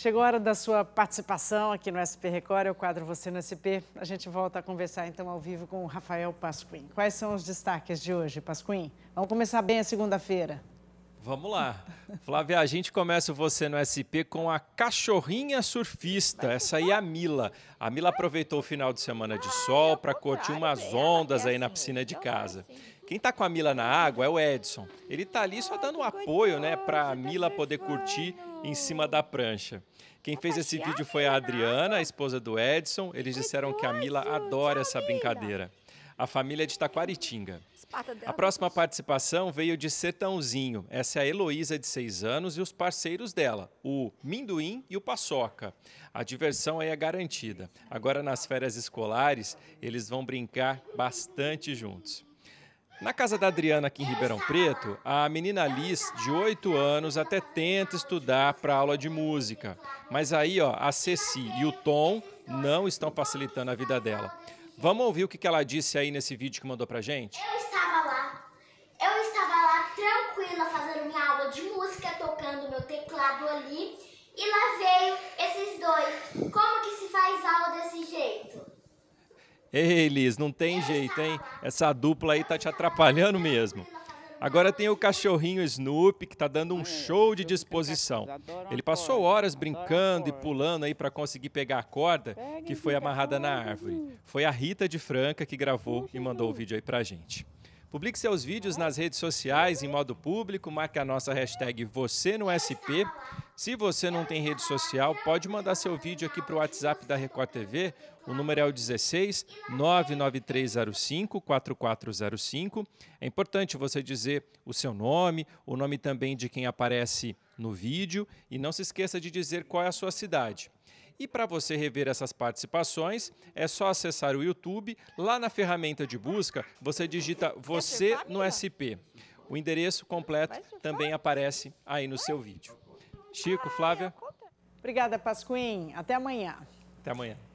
Chegou a hora da sua participação aqui no SP Record, é o quadro Você no SP. A gente volta a conversar então ao vivo com o Rafael Pasquim. Quais são os destaques de hoje, Pasquim? Vamos começar bem a segunda-feira. Vamos lá. Flávia, a gente começa o Você no SP com a cachorrinha surfista. Essa aí é a Mila. A Mila aproveitou o final de semana de ah, sol para curtir umas é ondas aí na assim, piscina de então casa. Quem tá com a Mila na água é o Edson. Ele tá ali só dando um apoio, né, pra tá Mila poder curtir em cima da prancha. Quem tá fez esse vídeo foi a Adriana, a esposa do Edson. Eles disseram que a Mila adora essa brincadeira. A família é de Taquaritinga. A próxima é participação veio de Sertãozinho. Essa é a Heloísa, de 6 anos, e os parceiros dela, o Minduim e o Paçoca. A diversão aí é garantida. Agora, nas férias escolares, eles vão brincar bastante juntos. Na casa da Adriana, aqui em Ribeirão Preto, a menina Liz, de 8 anos, até tenta estudar para aula de música. Mas aí, ó, a Ceci e o Tom não estão facilitando a vida dela. Vamos ouvir o que ela disse aí nesse vídeo que mandou pra gente? Eu estava lá. Eu estava lá tranquila fazendo minha aula de música, tocando meu teclado ali. E lá veio esses dois. Como que se faz Ei, Liz, não tem jeito, hein? Essa dupla aí tá te atrapalhando mesmo. Agora tem o cachorrinho Snoopy, que tá dando um show de disposição. Ele passou horas brincando e pulando aí para conseguir pegar a corda que foi amarrada na árvore. Foi a Rita de Franca que gravou e mandou o vídeo aí pra gente. Publique seus vídeos nas redes sociais em modo público, marque a nossa hashtag Você no SP. Se você não tem rede social, pode mandar seu vídeo aqui para o WhatsApp da Record TV. O número é o 16 99305 4405. É importante você dizer o seu nome, o nome também de quem aparece no vídeo e não se esqueça de dizer qual é a sua cidade. E para você rever essas participações, é só acessar o YouTube. Lá na ferramenta de busca, você digita Você no SP. O endereço completo também aparece aí no seu vídeo. Chico, Flávia. Obrigada, Pasquim. Até amanhã. Até amanhã.